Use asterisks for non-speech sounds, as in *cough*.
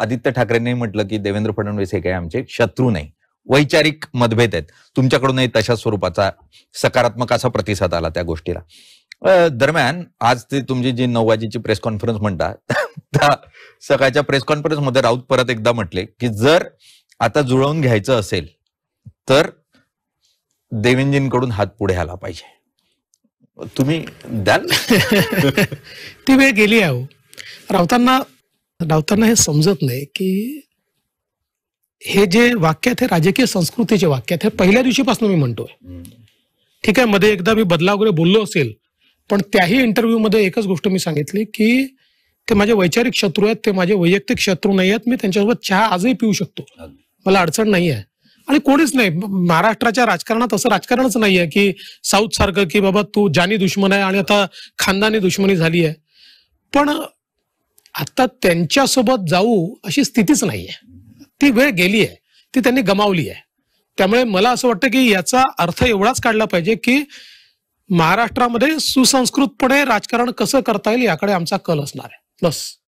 आदित्य ठाकरेंनी म्हटलं की देवेंद्र फडणवीस हे काही आमचे शत्रू नाही वैचारिक मतभेद आहेत तुमच्याकडूनही तशा स्वरूपाचा सकारात्मक असा प्रतिसाद आला त्या गोष्टीला दरम्यान आज ते तुमची जी नऊ वाजेची प्रेस कॉन्फरन्स म्हणता त्या सकाळच्या प्रेस कॉन्फरन्समध्ये राऊत परत एकदा म्हटले की जर आता जुळवून घ्यायचं असेल तर देवेंजींकडून हात पुढे आला पाहिजे तुम्ही द्याल *laughs* ती वेळ गेली आहो राऊतांना लावताना हे समजत नाही की हे जे वाक्य आहेत हे राजकीय संस्कृतीचे वाक्य आहेत हे पहिल्या दिवशीपासून मी म्हणतोय ठीक आहे मध्ये एकदा मी बदला वगैरे बोललो असेल पण त्याही मध्ये एकच गोष्ट मी सांगितली की ते माझे वैचारिक शत्रू आहेत ते माझे वैयक्तिक शत्रू नाही आहेत मी त्यांच्यासोबत चहा आजही पिऊ शकतो मला अडचण नाही आहे आणि कोणीच नाही महाराष्ट्राच्या राजकारणात असं राजकारणच नाही आहे की साऊथ सारखं की बाबा तू जानी दुश्मन आहे आणि आता खानदानी दुश्मनी झाली आहे पण आता त्यांच्यासोबत जाऊ अशी स्थितीच नाहीये ती वेळ गेली आहे ती त्यांनी गमावली आहे त्यामुळे मला असं वाटतं की याचा अर्थ एवढाच काढला पाहिजे की महाराष्ट्रामध्ये सुसंस्कृतपणे राजकारण कसं करता येईल याकडे आमचा कल असणार आहे बस